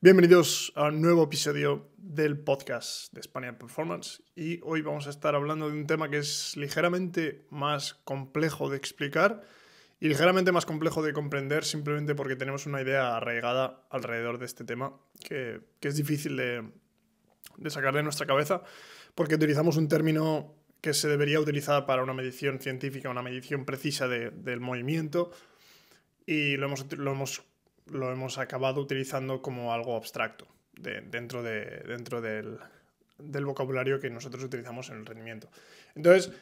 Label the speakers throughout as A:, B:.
A: Bienvenidos a un nuevo episodio del podcast de Spaniard Performance y hoy vamos a estar hablando de un tema que es ligeramente más complejo de explicar y ligeramente más complejo de comprender simplemente porque tenemos una idea arraigada alrededor de este tema que, que es difícil de, sacar de nuestra cabeza porque utilizamos un término que se debería utilizar para una medición científica, una medición precisa del movimiento y lo hemos, lo hemos lo hemos acabado utilizando como algo abstracto dentro, del, vocabulario que nosotros utilizamos en el rendimiento. Entonces,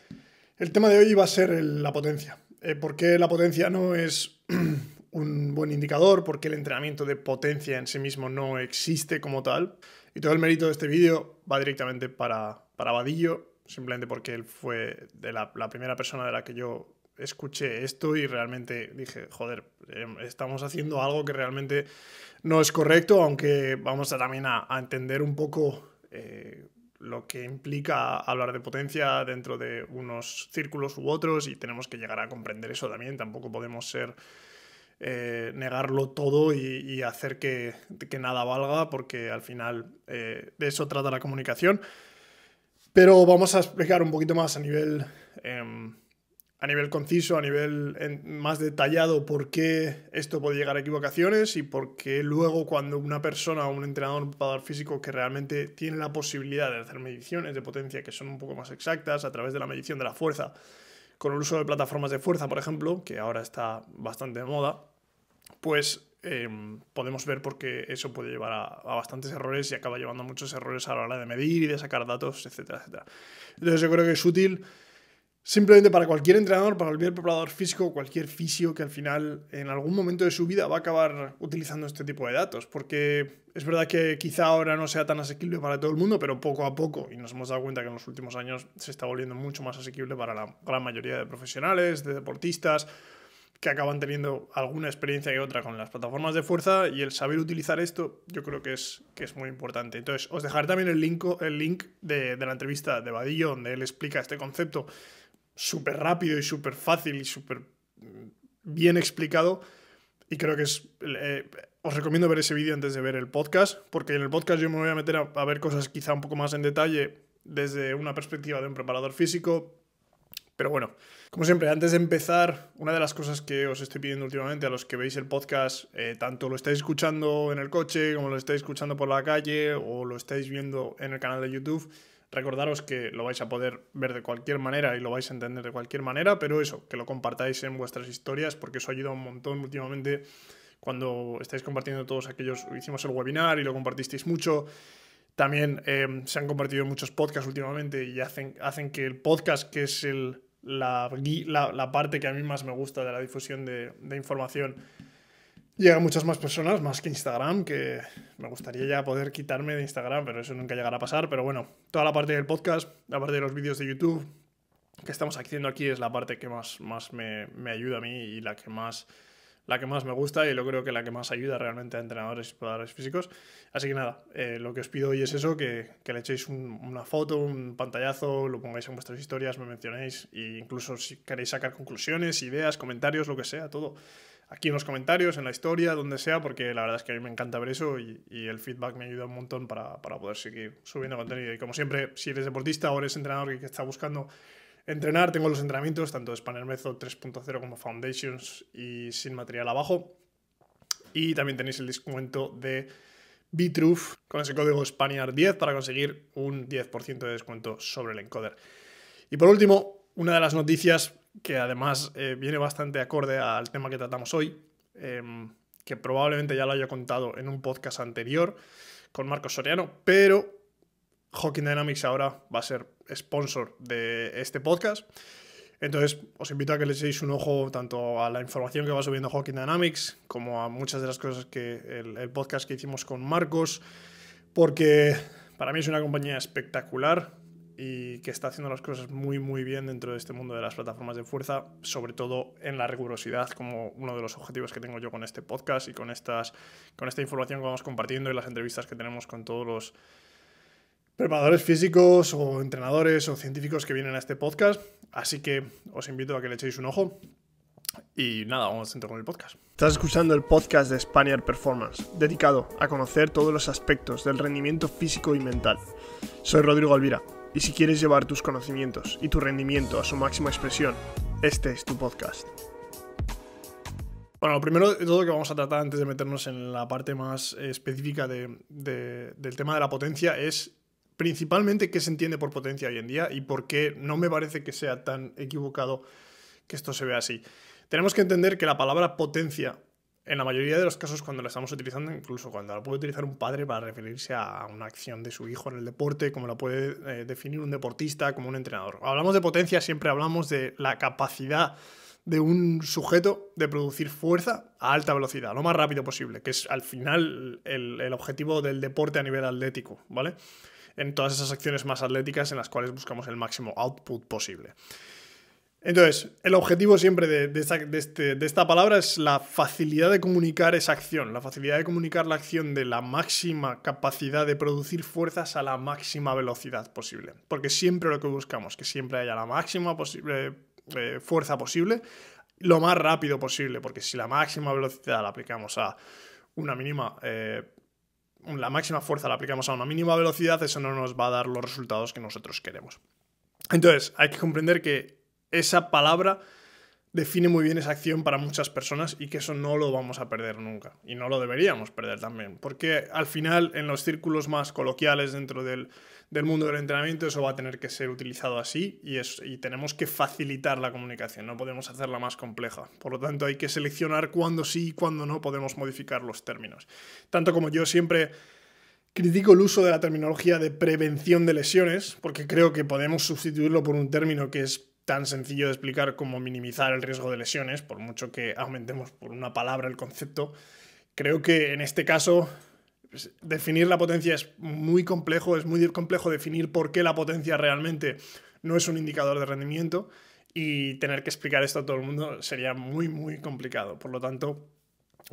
A: el tema de hoy va a ser la potencia. Eh, ¿Por qué la potencia no es un buen indicador? ¿Por qué el entrenamiento de potencia en sí mismo no existe como tal? Y todo el mérito de este vídeo va directamente para, para Vadillo, simplemente porque él fue de la primera persona de la que yo escuché esto y realmente dije, joder, em, estamos haciendo algo que realmente no es correcto, aunque vamos también a, entender un poco eh, lo que implica hablar de potencia dentro de unos círculos u otros y tenemos que llegar a comprender eso también, tampoco podemos ser... Eh, negarlo todo y, hacer que, nada valga, porque al final eh, de eso trata la comunicación. Pero vamos a explicar un poquito más a nivel em, a nivel conciso, a nivel más detallado, por qué esto puede llegar a equivocaciones y por qué luego cuando una persona o un entrenador, para físico que realmente tiene la posibilidad de hacer mediciones de potencia que son un poco más exactas a través de la medición de la fuerza, con el uso de plataformas de fuerza, por ejemplo, que ahora está bastante de moda, pues eh, podemos ver por qué eso puede llevar a, bastantes errores y acaba llevando a muchos errores a la hora de medir y de sacar datos, etcétera, etcétera. Entonces yo creo que es útil Simplemente para cualquier entrenador, para cualquier preparador físico, cualquier fisio que al final en algún momento de su vida va a acabar utilizando este tipo de datos, porque es verdad que quizá ahora no sea tan asequible para todo el mundo, pero poco a poco, y nos hemos dado cuenta que en los últimos años se está volviendo mucho más asequible para la gran mayoría de profesionales, de deportistas, que acaban teniendo alguna experiencia y otra con las plataformas de fuerza y el saber utilizar esto yo creo que es, que es muy importante. Entonces, os dejaré también el link, el link de, de la entrevista de Vadillo donde él explica este concepto súper rápido y súper fácil y súper bien explicado. Y creo que es... Eh, os recomiendo ver ese vídeo antes de ver el podcast, porque en el podcast yo me voy a meter a, ver cosas quizá un poco más en detalle desde una perspectiva de un preparador físico, pero bueno, como siempre, antes de empezar, una de las cosas que os estoy pidiendo últimamente a los que veis el podcast, eh, tanto lo estáis escuchando en el coche, como lo estáis escuchando por la calle, o lo estáis viendo en el canal de YouTube, Recordaros que lo vais a poder ver de cualquier manera y lo vais a entender de cualquier manera, pero eso, que lo compartáis en vuestras historias porque eso ha ayuda un montón últimamente cuando estáis compartiendo todos aquellos, hicimos el webinar y lo compartisteis mucho. También eh, se han compartido muchos podcasts últimamente y hacen, hacen que el podcast, que es el, la, la, parte que a mí más me gusta de la difusión de información, llega muchas más personas, más que Instagram, que me gustaría ya poder quitarme de Instagram, pero eso nunca llegará a pasar. Pero bueno, toda la parte del podcast, la parte de los vídeos de YouTube que estamos haciendo aquí es la parte que más, más me, ayuda a mí y la que más la que más me gusta y lo creo que la que más ayuda realmente a entrenadores y jugadores físicos. Así que nada, eh, lo que os pido hoy es eso, que, que le echéis una foto, un pantallazo, lo pongáis en vuestras historias, me mencionéis e incluso si queréis sacar conclusiones, ideas, comentarios, lo que sea, todo aquí en los comentarios, en la historia, donde sea, porque la verdad es que a mí me encanta ver eso y, el feedback me ayuda un montón para, poder seguir subiendo contenido. Y como siempre, si eres deportista o eres entrenador que está buscando entrenar, tengo los entrenamientos, tanto de Spanner Method 3.0 como Foundations y sin material abajo. Y también tenéis el descuento de Bitruf con ese código spaniard 10 para conseguir un 10% de descuento sobre el encoder. Y por último, una de las noticias que además eh, viene bastante acorde al tema que tratamos hoy, em, que probablemente ya lo haya contado en un podcast anterior con Marcos Soriano, pero Hawking Dynamics ahora va a ser sponsor de este podcast. Entonces, os invito a que le echéis un ojo tanto a la información que va subiendo Hawking Dynamics como a muchas de las cosas que el podcast que hicimos con Marcos, porque para mí es una compañía espectacular, y que está haciendo las cosas muy muy bien dentro de este mundo de las plataformas de fuerza, sobre todo en la rigurosidad, como uno de los objetivos que tengo yo con este podcast y con, estas, con esta información que vamos compartiendo y las entrevistas que tenemos con todos los preparadores físicos o entrenadores o científicos que vienen a este podcast. Así que os invito a que le echéis un ojo. Y nada, vamos entrar con el podcast. Estás escuchando el podcast de Spaniard Performance, dedicado a conocer todos los aspectos del rendimiento físico y mental. Soy Rodrigo Alvira, y si quieres llevar tus conocimientos y tu rendimiento a su máxima expresión, este es tu podcast. Bueno, lo primero de todo que vamos a tratar antes de meternos en la parte más específica del tema de la potencia es principalmente qué se entiende por potencia hoy en día y por qué no me parece que sea tan equivocado que esto se vea así. Tenemos que entender que la palabra potencia en la mayoría de los casos cuando la estamos utilizando, incluso cuando la puede utilizar un padre para referirse a una acción de su hijo en el deporte, como la puede eh, definir un deportista, como un entrenador. Hablamos de potencia, siempre hablamos de la capacidad de un sujeto de producir fuerza a alta velocidad, lo más rápido posible, que es al final el, el objetivo del deporte a nivel atlético, ¿vale? En todas esas acciones más atléticas en las cuales buscamos el máximo output posible. Entonces, el objetivo siempre este, de, esta, palabra es la facilidad de comunicar esa acción, la facilidad de comunicar la acción de la máxima capacidad de producir fuerzas a la máxima velocidad posible. Porque siempre lo que buscamos, que siempre haya la máxima posible, eh, fuerza posible, lo más rápido posible, porque si la máxima velocidad la aplicamos a una mínima... Eh, la máxima fuerza la aplicamos a una mínima velocidad, eso no nos va a dar los resultados que nosotros queremos. Entonces, hay que comprender que esa palabra define muy bien esa acción para muchas personas y que eso no lo vamos a perder nunca. Y no lo deberíamos perder también, porque al final en los círculos más coloquiales dentro del, mundo del entrenamiento eso va a tener que ser utilizado así y, y tenemos que facilitar la comunicación, no podemos hacerla más compleja. Por lo tanto hay que seleccionar cuándo sí y cuándo no podemos modificar los términos. Tanto como yo siempre... Critico el uso de la terminología de prevención de lesiones, porque creo que podemos sustituirlo por un término que es tan sencillo de explicar como minimizar el riesgo de lesiones, por mucho que aumentemos por una palabra el concepto, creo que en este caso pues, definir la potencia es muy complejo, es muy complejo definir por qué la potencia realmente no es un indicador de rendimiento y tener que explicar esto a todo el mundo sería muy, muy complicado. Por lo tanto,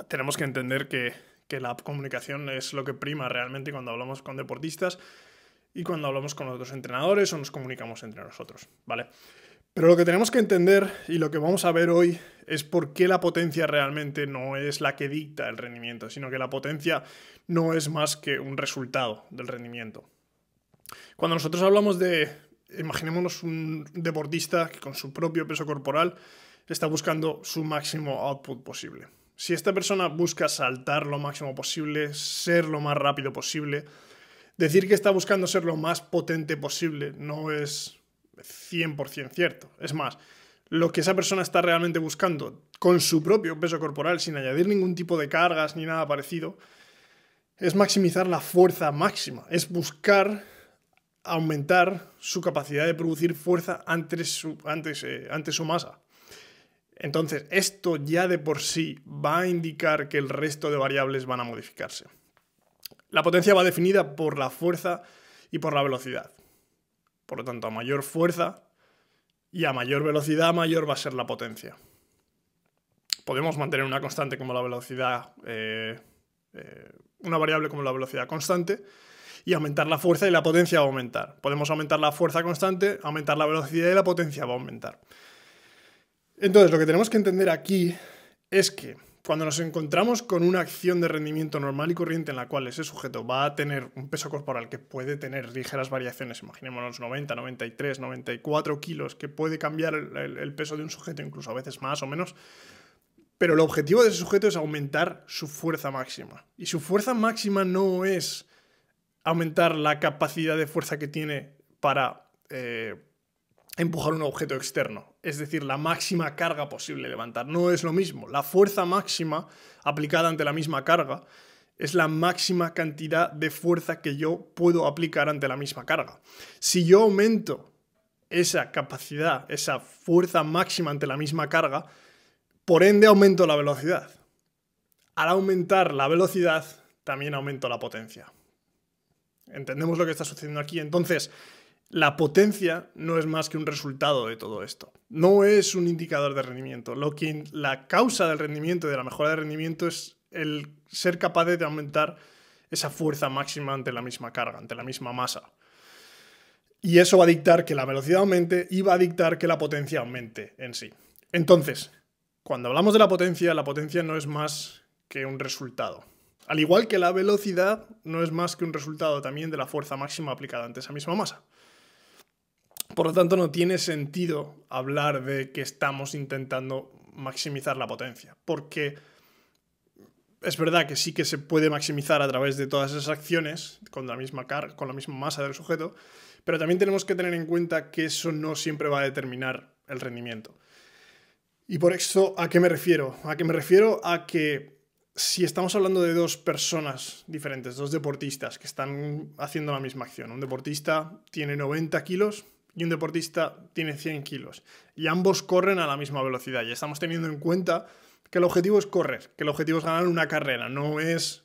A: tenemos que entender que, que la comunicación es lo que prima realmente cuando hablamos con deportistas y cuando hablamos con otros entrenadores o nos comunicamos entre nosotros, ¿vale? Pero lo que tenemos que entender y lo que vamos a ver hoy es por qué la potencia realmente no es la que dicta el rendimiento, sino que la potencia no es más que un resultado del rendimiento. Cuando nosotros hablamos de, imaginémonos un deportista que con su propio peso corporal está buscando su máximo output posible. Si esta persona busca saltar lo máximo posible, ser lo más rápido posible, decir que está buscando ser lo más potente posible no es 100% cierto. Es más, lo que esa persona está realmente buscando con su propio peso corporal, sin añadir ningún tipo de cargas ni nada parecido, es maximizar la fuerza máxima, es buscar aumentar su capacidad de producir fuerza ante su, eh, antes, su masa. Entonces, esto ya de por sí va a indicar que el resto de variables van a modificarse. La potencia va definida por la fuerza y por la velocidad. Por lo tanto, a mayor fuerza y a mayor velocidad, mayor va a ser la potencia. Podemos mantener una constante como la velocidad, eh, eh, una variable como la velocidad constante, y aumentar la fuerza y la potencia va a aumentar. Podemos aumentar la fuerza constante, aumentar la velocidad y la potencia va a aumentar. Entonces, lo que tenemos que entender aquí es que cuando nos encontramos con una acción de rendimiento normal y corriente en la cual ese sujeto va a tener un peso corporal que puede tener ligeras variaciones, imaginémonos 90, 93, 94 kilos, que puede cambiar el, peso de un sujeto, incluso a veces más o menos, pero el objetivo de ese sujeto es aumentar su fuerza máxima. Y su fuerza máxima no es aumentar la capacidad de fuerza que tiene para eh, empujar un objeto externo es decir, la máxima carga posible levantar. No es lo mismo. La fuerza máxima aplicada ante la misma carga es la máxima cantidad de fuerza que yo puedo aplicar ante la misma carga. Si yo aumento esa capacidad, esa fuerza máxima ante la misma carga, por ende aumento la velocidad. Al aumentar la velocidad, también aumento la potencia. ¿Entendemos lo que está sucediendo aquí? Entonces, la potencia no es más que un resultado de todo esto. No es un indicador de rendimiento. Lo que, la causa del rendimiento y de la mejora de rendimiento es el ser capaz de aumentar esa fuerza máxima ante la misma carga, ante la misma masa. Y eso va a dictar que la velocidad aumente y va a dictar que la potencia aumente en sí. Entonces, cuando hablamos de la potencia, la potencia no es más que un resultado. Al igual que la velocidad no es más que un resultado también de la fuerza máxima aplicada ante esa misma masa. Por lo tanto, no tiene sentido hablar de que estamos intentando maximizar la potencia, porque es verdad que sí que se puede maximizar a través de todas esas acciones con la misma con la misma masa del sujeto, pero también tenemos que tener en cuenta que eso no siempre va a determinar el rendimiento. Y por eso, ¿a qué me refiero? A que me refiero a que si estamos hablando de dos personas diferentes, dos deportistas que están haciendo la misma acción, un deportista tiene 90 kilos y un deportista tiene 100 kilos y ambos corren a la misma velocidad y estamos teniendo en cuenta que el objetivo es correr, que el objetivo es ganar una carrera, no es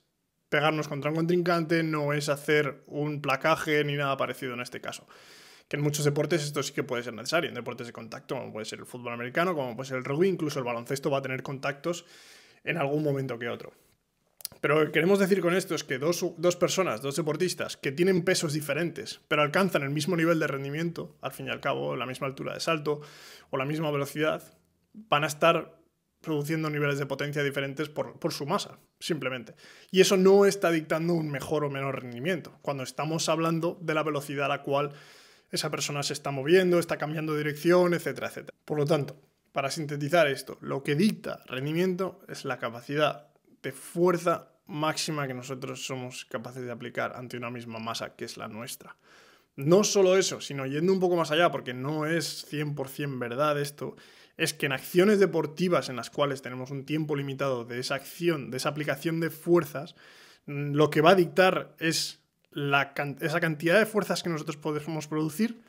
A: pegarnos contra un contrincante, no es hacer un placaje ni nada parecido en este caso. Que en muchos deportes esto sí que puede ser necesario, en deportes de contacto, como puede ser el fútbol americano, como puede ser el rugby, incluso el baloncesto va a tener contactos en algún momento que otro. Pero lo que queremos decir con esto es que dos, personas, dos deportistas que tienen pesos diferentes, pero alcanzan el mismo nivel de rendimiento, al fin y al cabo, la misma altura de salto o la misma velocidad, van a estar produciendo niveles de potencia diferentes por, por su masa, simplemente. Y eso no está dictando un mejor o menor rendimiento, cuando estamos hablando de la velocidad a la cual esa persona se está moviendo, está cambiando de dirección, etcétera, etcétera. Por lo tanto, para sintetizar esto, lo que dicta rendimiento es la capacidad de fuerza máxima que nosotros somos capaces de aplicar ante una misma masa que es la nuestra. No solo eso, sino yendo un poco más allá, porque no es 100% verdad esto, es que en acciones deportivas en las cuales tenemos un tiempo limitado de esa acción, de esa aplicación de fuerzas, mm, lo que va a dictar es esa cantidad de fuerzas que nosotros podemos producir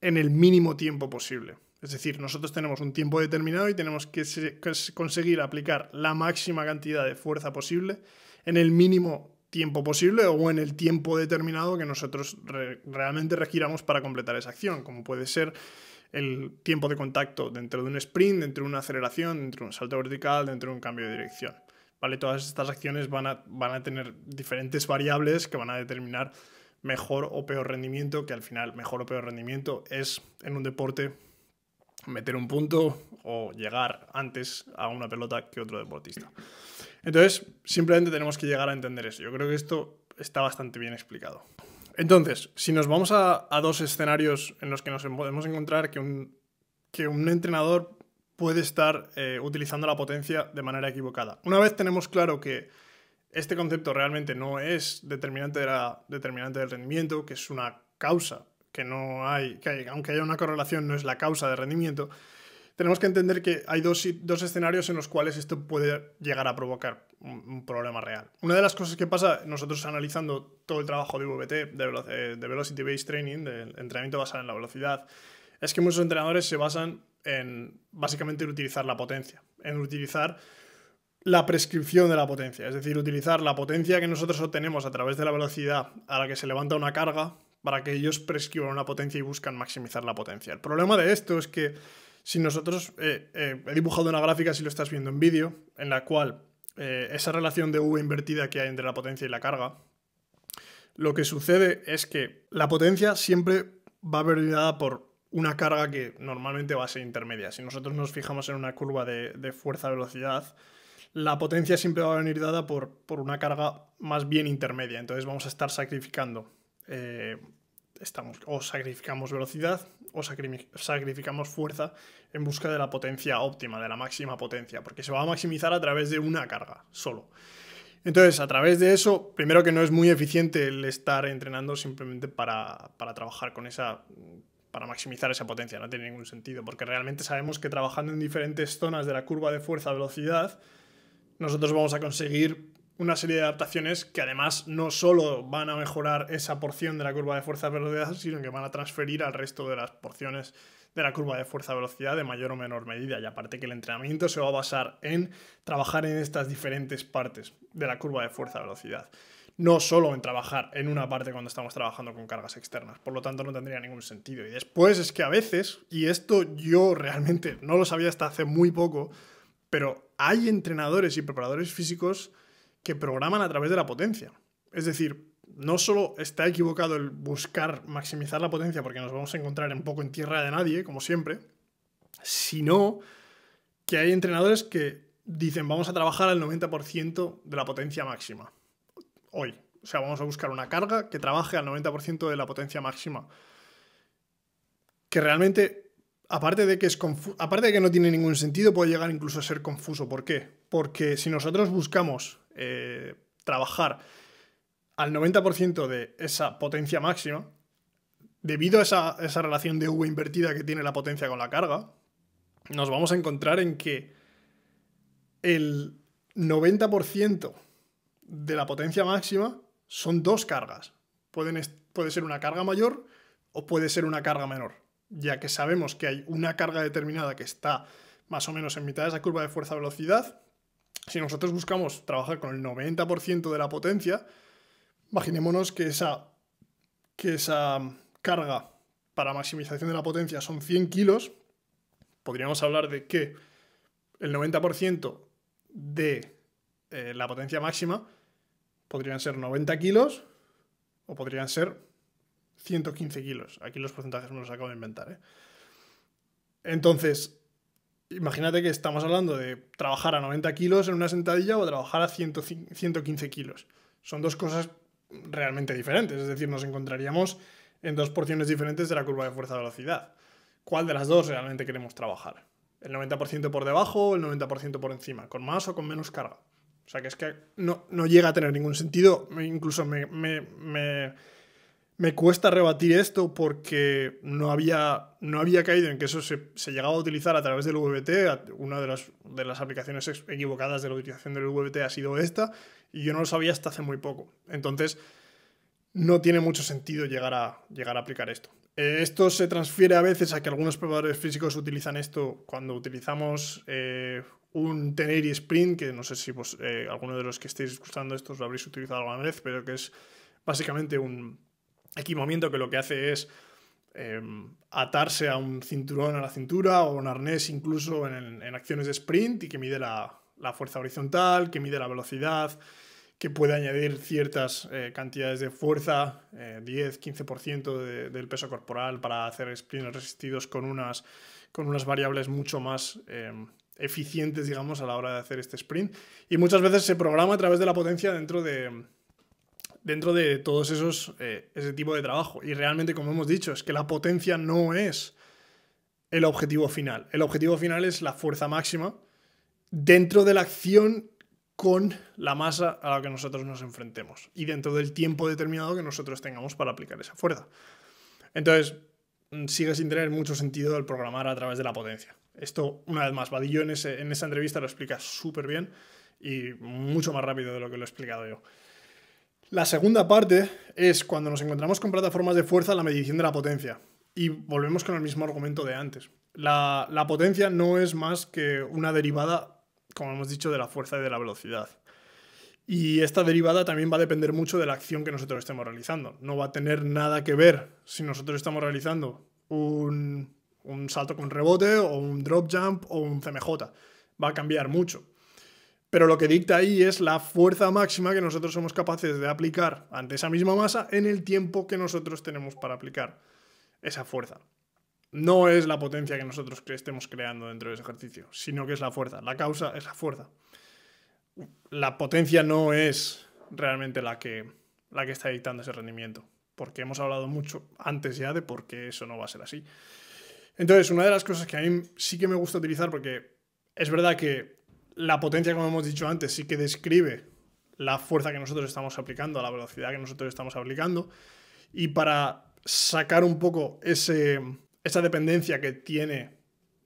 A: en el mínimo tiempo posible. Es decir, nosotros tenemos un tiempo determinado y tenemos que conseguir aplicar la máxima cantidad de fuerza posible en el mínimo tiempo posible o en el tiempo determinado que nosotros realmente requiramos para completar esa acción, como puede ser el tiempo de contacto dentro de un sprint, dentro de una aceleración, dentro de un salto vertical, dentro de un cambio de dirección. ¿Vale? Todas estas acciones van a tener diferentes variables que van a determinar mejor o peor rendimiento, que al final mejor o peor rendimiento es en un deporte meter un punto o llegar antes a una pelota que otro deportista. Entonces, simplemente tenemos que llegar a entender eso. Yo creo que esto está bastante bien explicado. Entonces, si nos vamos a, dos escenarios en los que nos podemos encontrar que un, que un entrenador puede estar eh, utilizando la potencia de manera equivocada. Una vez tenemos claro que este concepto realmente no es determinante del rendimiento, que es una causa que no hay, que aunque haya una correlación, no es la causa de rendimiento, tenemos que entender que hay dos, dos escenarios en los cuales esto puede llegar a provocar un, problema real. Una de las cosas que pasa, nosotros analizando todo el trabajo de VBT, eh, de, Velocity Based Training, del entrenamiento basado en la velocidad, es que muchos entrenadores se basan en básicamente en utilizar la potencia, en utilizar la prescripción de la potencia, es decir, utilizar la potencia que nosotros obtenemos a través de la velocidad a la que se levanta una carga para que ellos prescriban una potencia y buscan maximizar la potencia. El problema de esto es que si nosotros eh, eh, he dibujado una gráfica, si lo estás viendo en vídeo, en la cual eh, esa relación de V invertida que hay entre la potencia y la carga, lo que sucede es que la potencia siempre va a venir dada por una carga que normalmente va a ser intermedia. Si nosotros nos fijamos en una curva de, fuerza-velocidad, la potencia siempre va a venir dada por, por, una carga más bien intermedia. Entonces vamos a estar sacrificando estamos o sacrificamos velocidad o sacrificamos fuerza en busca de la potencia óptima, de la máxima potencia, porque se va a maximizar a través de una carga solo. Entonces, a través de eso, primero que no es muy eficiente el estar entrenando simplemente para, para trabajar con esa para maximizar esa potencia, no tiene ningún sentido, porque realmente sabemos que trabajando en diferentes zonas de la curva de fuerza-velocidad, nosotros vamos a conseguir una serie de adaptaciones que además no solo van a mejorar esa porción de la curva de fuerza-velocidad, sino que van a transferir al resto de las porciones de la curva de fuerza-velocidad de mayor o menor medida. Y aparte que el entrenamiento se va a basar en trabajar en estas diferentes partes de la curva de fuerza-velocidad. No solo en trabajar en una parte cuando estamos trabajando con cargas externas. Por lo tanto, no tendría ningún sentido. Y después es que a veces, y esto yo realmente no lo sabía hasta hace muy poco, pero hay entrenadores y preparadores físicos que programan a través de la potencia. Es decir, no solo está equivocado el buscar maximizar la potencia porque nos vamos a encontrar un poco en tierra de nadie, como siempre, sino que hay entrenadores que dicen vamos a trabajar al 90% de la potencia máxima hoy. O sea, vamos a buscar una carga que trabaje al 90% de la potencia máxima. Que realmente, aparte de que, es aparte de que no tiene ningún sentido, puede llegar incluso a ser confuso. ¿Por qué? Porque si nosotros buscamos eh, trabajar al 90% de esa potencia máxima, debido a esa, relación de V invertida que tiene la potencia con la carga, nos vamos a encontrar en que el 90% de la potencia máxima son dos cargas. puede ser una carga mayor o puede ser una carga menor, ya que sabemos que hay una carga determinada que está más o menos en mitad de esa curva de fuerza-velocidad si nosotros buscamos trabajar con el 90% de la potencia, imaginémonos que esa, que esa carga para maximización de la potencia son 100 kilos, podríamos hablar de que el 90% de eh, la potencia máxima podrían ser 90 kilos o podrían ser 115 kilos. Aquí los porcentajes me los acabo de inventar. ¿eh? Entonces, imagínate que estamos hablando de trabajar a 90 kilos en una sentadilla o trabajar a 115 kilos. Son dos cosas realmente diferentes, es decir, nos encontraríamos en dos porciones diferentes de la curva de fuerza-velocidad. ¿Cuál de las dos realmente queremos trabajar? ¿El 90% por debajo o el 90% por encima? ¿Con más o con menos carga? O sea que es que no, llega a tener ningún sentido, incluso me, me me cuesta rebatir esto porque no había, no había caído en que eso se, llegaba a utilizar a través del VBT. Una de las, de las aplicaciones equivocadas de la utilización del VBT ha sido esta, y yo no lo sabía hasta hace muy poco. Entonces, no tiene mucho sentido llegar a, llegar a aplicar esto. Eh, esto se transfiere a veces a que algunos probadores físicos utilizan esto cuando utilizamos eh, un Teneri Sprint, que no sé si eh, alguno de los que estéis escuchando esto lo habréis utilizado alguna vez, pero que es básicamente un equipamiento que lo que hace es eh, atarse a un cinturón a la cintura o un arnés incluso en, acciones de sprint y que mide la, fuerza horizontal, que mide la velocidad, que puede añadir ciertas eh, cantidades de fuerza, 10-15% eh, del peso corporal para hacer sprints resistidos con unas, con unas variables mucho más eficientes, digamos, a la hora de hacer este sprint. Y muchas veces se programa a través de la potencia dentro de dentro de todos esos, eh, ese tipo de trabajo. Y realmente, como hemos dicho, es que la potencia no es el objetivo final. El objetivo final es la fuerza máxima dentro de la acción con la masa a la que nosotros nos enfrentemos y dentro del tiempo determinado que nosotros tengamos para aplicar esa fuerza. Entonces, mm, sigue sin tener mucho sentido el programar a través de la potencia. Esto, una vez más, Vadillo en, en esa entrevista lo explica súper bien y mucho más rápido de lo que lo he explicado yo. La segunda parte es cuando nos encontramos con plataformas de fuerza, la medición de la potencia. Y volvemos con el mismo argumento de antes. La, potencia no es más que una derivada, como hemos dicho, de la fuerza y de la velocidad. Y esta derivada también va a depender mucho de la acción que nosotros estemos realizando. No va a tener nada que ver si nosotros estamos realizando un, un salto con rebote o un drop jump o un CMJ. Va a cambiar mucho. Pero lo que dicta ahí es la fuerza máxima que nosotros somos capaces de aplicar ante esa misma masa en el tiempo que nosotros tenemos para aplicar esa fuerza. No es la potencia que nosotros estemos creando dentro de ese ejercicio, sino que es la fuerza. La causa es la fuerza. La potencia no es realmente la que, la que está dictando ese rendimiento, porque hemos hablado mucho antes ya de por qué eso no va a ser así. Entonces, una de las cosas que a mí sí que me gusta utilizar, porque es verdad que la potencia, como hemos dicho antes, sí que describe la fuerza que nosotros estamos aplicando, la velocidad que nosotros estamos aplicando. Y para sacar un poco esa dependencia que tiene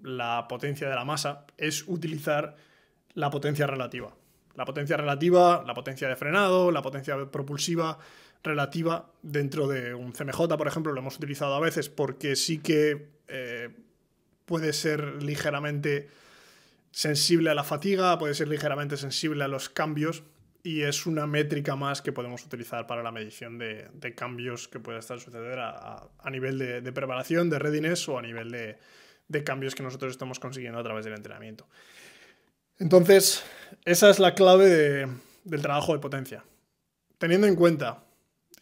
A: la potencia de la masa, es utilizar la potencia relativa. La potencia relativa, la potencia de frenado, la potencia propulsiva relativa dentro de un CMJ, por ejemplo, lo hemos utilizado a veces porque sí que eh, puede ser ligeramente sensible a la fatiga, puede ser ligeramente sensible a los cambios y es una métrica más que podemos utilizar para la medición de, cambios que puede estar suceder a, nivel de, preparación, de readiness o a nivel de, cambios que nosotros estamos consiguiendo a través del entrenamiento. Entonces, esa es la clave del trabajo de potencia. Teniendo en cuenta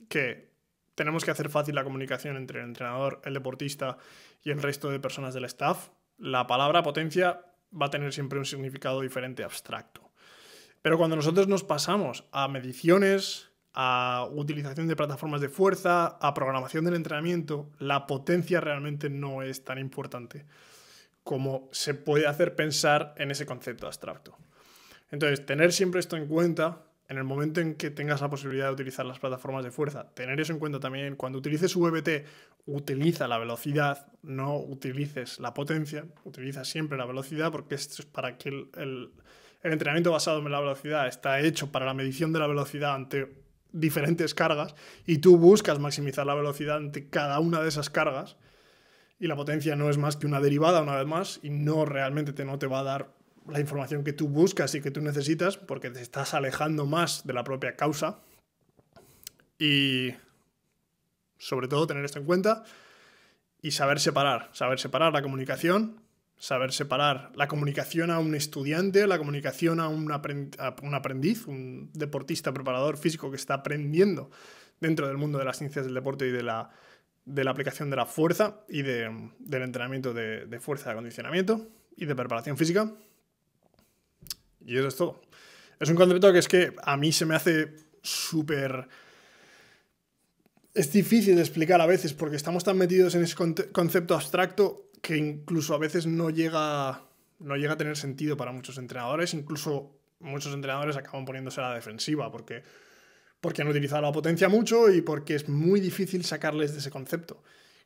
A: que tenemos que hacer fácil la comunicación entre el entrenador, el deportista y el resto de personas del staff, la palabra potencia va a tener siempre un significado diferente abstracto. Pero cuando nosotros nos pasamos a mediciones, a utilización de plataformas de fuerza, a programación del entrenamiento, la potencia realmente no es tan importante como se puede hacer pensar en ese concepto abstracto. Entonces, tener siempre esto en cuenta en el momento en que tengas la posibilidad de utilizar las plataformas de fuerza, tener eso en cuenta también. Cuando utilices VBT, utiliza la velocidad, no utilices la potencia, utiliza siempre la velocidad porque esto es para que el, el entrenamiento basado en la velocidad está hecho para la medición de la velocidad ante diferentes cargas y tú buscas maximizar la velocidad ante cada una de esas cargas y la potencia no es más que una derivada una vez más y no realmente te, no te va a dar la información que tú buscas y que tú necesitas, porque te estás alejando más de la propia causa. Y sobre todo tener esto en cuenta y saber separar, saber separar la comunicación, saber separar la comunicación a un estudiante, la comunicación a un, aprendiz, un deportista preparador físico que está aprendiendo dentro del mundo de las ciencias del deporte y de la, de la aplicación de la fuerza y de, del entrenamiento de, de fuerza de acondicionamiento y de preparación física. Y eso es todo. Es un concepto que es que a mí se me hace súper... Es difícil de explicar a veces porque estamos tan metidos en ese concepto abstracto que incluso a veces no llega, no llega a tener sentido para muchos entrenadores. Incluso muchos entrenadores acaban poniéndose a la defensiva porque, porque han utilizado la potencia mucho y porque es muy difícil sacarles de ese concepto.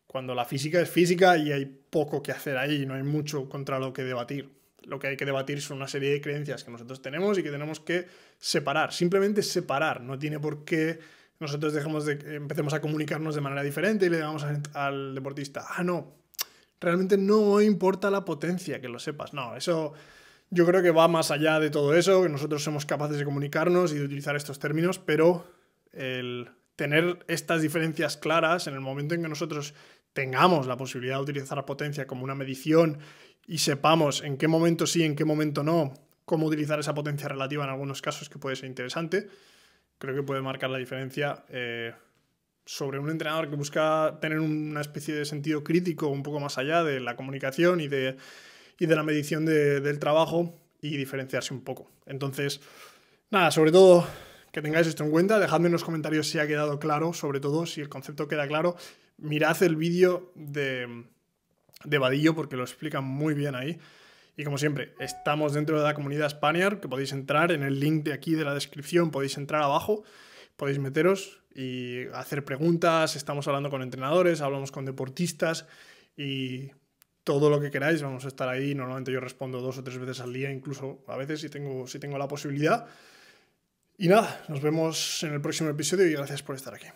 A: Cuando la física es física y hay poco que hacer ahí, y no hay mucho contra lo que debatir lo que hay que debatir son una serie de creencias que nosotros tenemos y que tenemos que separar. Simplemente separar. No tiene por qué nosotros dejemos de, empecemos a comunicarnos de manera diferente y le digamos al deportista, ah, no, realmente no importa la potencia, que lo sepas. No, eso yo creo que va más allá de todo eso, que nosotros somos capaces de comunicarnos y de utilizar estos términos, pero el tener estas diferencias claras en el momento en que nosotros tengamos la posibilidad de utilizar la potencia como una medición y sepamos en qué momento sí, en qué momento no, cómo utilizar esa potencia relativa en algunos casos que puede ser interesante, creo que puede marcar la diferencia eh, sobre un entrenador que busca tener una especie de sentido crítico un poco más allá de la comunicación y de, de la medición del trabajo y diferenciarse un poco. Entonces, nada, sobre todo que tengáis esto en cuenta, dejadme en los comentarios si ha quedado claro, sobre todo si el concepto queda claro, mirad el vídeo de de Vadillo porque lo explican muy bien ahí. Y como siempre, estamos dentro de la comunidad Spaniard, que podéis entrar en el link de aquí de la descripción, podéis entrar abajo, podéis meteros y hacer preguntas, estamos hablando con entrenadores, hablamos con deportistas y todo lo que queráis, vamos a estar ahí. Normalmente yo respondo dos o tres veces al día, incluso a veces si tengo, si tengo la posibilidad. Y nada, nos vemos en el próximo episodio y gracias por estar aquí.